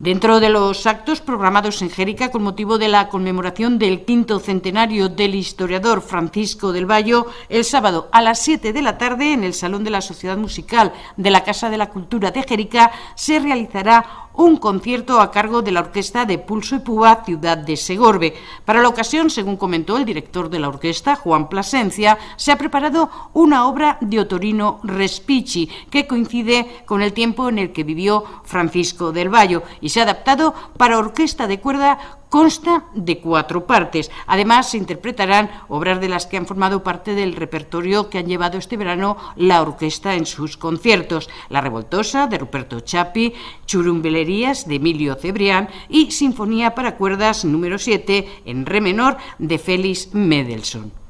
Dentro de los actos programados en Jérica con motivo de la conmemoración del quinto centenario del historiador Francisco del Valle, el sábado a las 7 de la tarde en el Salón de la Sociedad Musical de la Casa de la Cultura de Jérica se realizará un concierto a cargo de la Orquesta de Pulso y Púa Ciudad de Segorbe. Para la ocasión, según comentó el director de la orquesta, Juan Plasencia, se ha preparado una obra de Otorino Respici que coincide con el tiempo en el que vivió Francisco del Valle y se ha adaptado para orquesta de cuerda, consta de cuatro partes. Además, se interpretarán obras de las que han formado parte del repertorio que han llevado este verano la orquesta en sus conciertos. La Revoltosa de Ruperto Chapi, Churumbelerías de Emilio Cebrián y Sinfonía para cuerdas número 7 en re menor de Félix Mendelssohn.